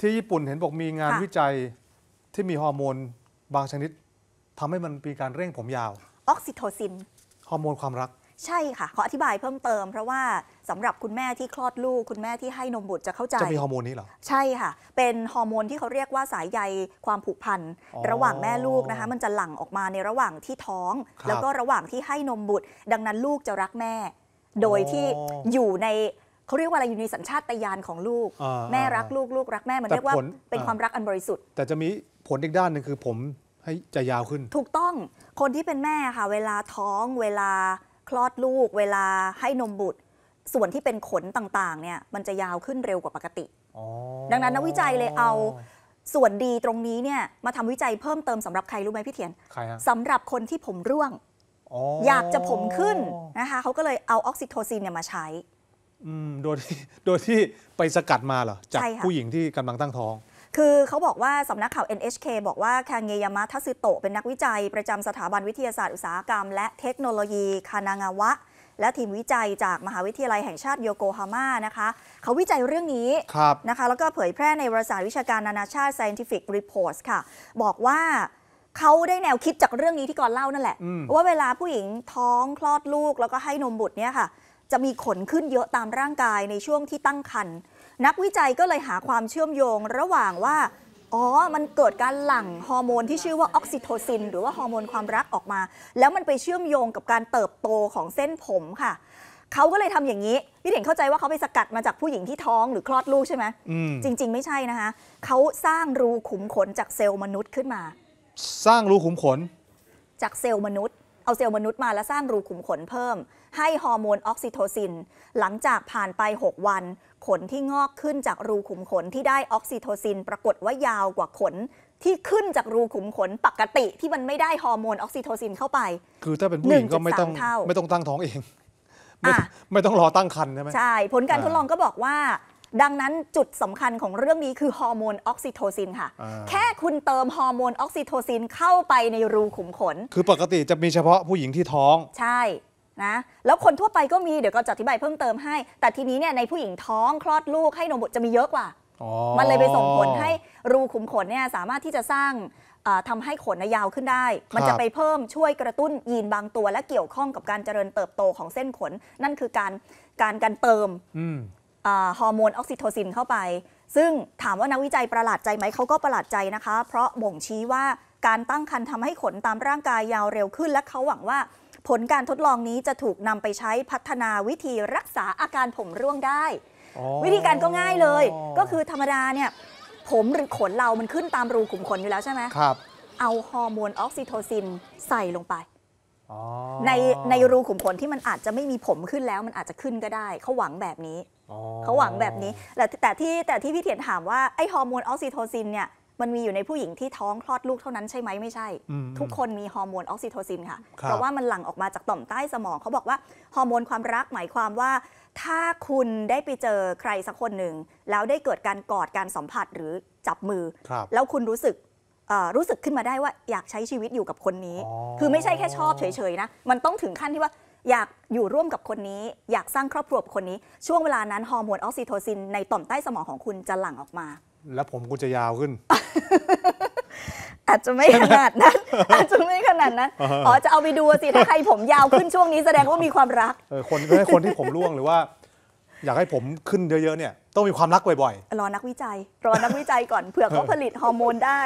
ที่ญี่ปุ่นเห็นบอกมีงานวิจัยที่มีฮอร์โมนบางชนิดทำให้มันมีการเร่งผมยาวออกซิโทซิน ฮอร์โมนความรัก ใช่ค่ะขออธิบายเพิ่มเติม เพราะว่าสำหรับคุณแม่ที่คลอดลูก คุณแม่ที่ให้นมบุตรจะเข้าใจ จะมีฮอร์โมนนี้เหรอ ใช่ค่ะ เป็นฮอร์โมนที่เขาเรียกว่าสายใยความผูกพันระหว่างแม่ลูกนะคะ มันจะหลั่งออกมาในระหว่างที่ท้อง แล้วก็ระหว่างที่ให้นมบุตร ดังนั้นลูกจะรักแม่ โดยที่อยู่ในเขาเรียกว่าอะไรอยู่ในสัญชาตญาณของลูก แม่รักลูกลูกรักแม่มันเรียกว่าเป็นความรักอันบริสุทธิ์ แต่จะมีผลอีกด้านหนึ่งคือผมให้จะยาวขึ้น ถูกต้องคนที่เป็นแม่ค่ะเวลาท้องเวลาคลอดลูก เวลาให้นมบุตร ส่วนที่เป็นขนต่างๆเนี่ยมันจะยาวขึ้นเร็วกว่าปกติ ดังนั้นนักวิจัยเลยเอาส่วนดีตรงนี้เนี่ยมาทำวิจัยเพิ่มเติมสำหรับใครรู้ไหมพี่เทียนใครฮะสำหรับคนที่ผมร่วงอยากจะผมขึ้นนะคะเขาก็เลยเอาออกซิโทซินเนี่ยมาใช้โดยที่โดยที่ไปสกัดมาเหรอ จากผู้หญิงที่กำลังตั้งท้อง คือเขาบอกว่าสำนักข่าว NHK บอกว่าคางเงยามะทัซึโตะเป็นนักวิจัยประจำสถาบันวิทยาศาสตร์อุตสาหกรรม และเทคโนโลยีคานางาวะ และทีมวิจัยจากมหาวิทยาลัยแห่งชาติโยโกฮาม่านะคะเขาวิจัยเรื่องนี้นะคะแล้วก็เผยแพร่ในวารสารวิชาการ นานาชาติ Scientific Reports ค่ะ บอกว่าเขาได้แนวคิดจากเรื่องนี้ที่ก่อนเล่านั่นแหละ ว่าเวลาผู้หญิงท้องคลอดลูกแล้วก็ให้นมบุตรเนี่ยค่ะจะมีขนขึ้นเยอะตามร่างกายในช่วงที่ตั้งครรภ์นักวิจัยก็เลยหาความเชื่อมโยงระหว่างว่า อ๋อมันเกิดการหลั่งฮอร์โมนที่ชื่อว่าออกซิโทซินหรือว่าฮอร์โมนความรักออกมา แล้วมันไปเชื่อมโยงกับการเติบโตของเส้นผมค่ะ เขาก็เลยทำอย่างนี้พี่เด่นเข้าใจว่าเขาไปสกัดมาจากผู้หญิงที่ท้องหรือคลอดลูกใช่ไหมมจริง ๆไม่ใช่นะคะเขาสร้างรูขุมขนจากเซลล์มนุษย์ขึ้นมา สร้างรูขุมขน จากเซลล์มนุษย์เอาเซลล์มนุษย์มาแล้วสร้างรูขุมขนเพิ่ม ให้ฮอร์โมนออกซิโทซินหลังจากผ่านไป 6 วัน ขนที่งอกขึ้นจากรูขุมขนที่ได้ออกซิโทซินปรากฏว่ายาวกว่าขนที่ขึ้นจากรูขุมขนปกติที่มันไม่ได้ฮอร์โมนออกซิโทซินเข้าไป คือถ้าเป็นผู้หญิงก็ไม่ต้องไม่ต้องตั้งท้องเอง ไม่ต้องรอตั้งครรภ์ใช่ไหมใช่ผลการทดลองก็บอกว่าดังนั้นจุดสำคัญของเรื่องนี้คือ ฮอร์โมนออกซิโทซินค่ะ แค่คุณเติมฮอร์โมนออกซิโทซินเข้าไปในรูขุมขน คือปกติจะมีเฉพาะผู้หญิงที่ท้องใช่นะแล้วคนทั่วไปก็มี เดี๋ยวก็จะอธิบายเพิ่มเติมให้ แต่ทีนี้เนี่ยในผู้หญิงท้องคลอดลูกให้นมบุตรจะมีเยอะกว่ามันเลยไปส่งผลให้รูขุมขนเนี่ยสามารถที่จะสร้างทำให้ขนยาวขึ้นได้ มันจะไปเพิ่มช่วยกระตุ้นยีนบางตัว และเกี่ยวข้องกับการเจริญเติบโตของเส้นขนนั่นคือการการการเติมฮอร์โมนออกซิโทซินเข้าไป ซึ่งถามว่านักวิจัยประหลาดใจไหม เขาก็ประหลาดใจนะคะ เพราะบ่งชี้ว่าการตั้งครรภ์ทำให้ขนตามร่างกายยาวเร็วขึ้น และเขาหวังว่าผลการทดลองนี้จะถูกนำไปใช้พัฒนาวิธีรักษาอาการผมร่วงได้ วิธีการก็ง่ายเลย ก็คือธรรมดาเนี่ยผมหรือขนเรามันขึ้นตามรูขุมขนอยู่แล้วใช่ไหมครับเอาฮอร์โมนออกซิโทซินใส่ลงไปในในรูขุมขนที่มันอาจจะไม่มีผมขึ้นแล้วมันอาจจะขึ้นก็ได้ เขาหวังแบบนี้เขาหวังแบบนี้ แต่แต่ที่แต่ที่พี่เถียนถามว่าไอฮอร์โมนออกซิโทซินเนี่ยมันมีอยู่ในผู้หญิงที่ท้องคลอดลูกเท่านั้นใช่ไหมไม่ใช่ ทุกคนมีฮอร์โมนออกซิโทซินค่ะเพราะว่ามันหลั่งออกมาจากต่อมใต้สมองเขาบอกว่าฮอร์โมนความรักหมายความว่า ถ้าคุณได้ไปเจอใครสักคนหนึ่งแล้วได้เกิดการกอดการสัมผัสหรือจับมือ แล้วคุณรู้สึกรู้สึกขึ้นมาได้ว่าอยากใช้ชีวิตอยู่กับคนนี้ คือไม่ใช่แค่ชอบเฉยๆนะ มันต้องถึงขั้นที่ว่าอยากอยู่ร่วมกับคนนี้ อยากสร้างครอบครัวกับคนนี้ช่วงเวลานั้นฮอร์โมนออกซิโทซินในต่อมใต้สมองของคุณ จะหลั่งออกมา แล้วผมกูจะยาวขึ้น อาจจะไม่ขนาดนั้นอาจจะไม่ขนาดนั้นอ๋อจะเอาไปดูสิถ้าใครผมยาวขึ้นช่วงนี้แสดงว่ามีความรักเออคนคนที่ผมร่วงหรือว่า อยากให้ผมขึ้นเยอะๆเนี่ย ต้องมีความรักบ่อยๆรอนักวิจัยรอนักวิจัยก่อนเผื่อเขาผลิตฮอร์โมนได้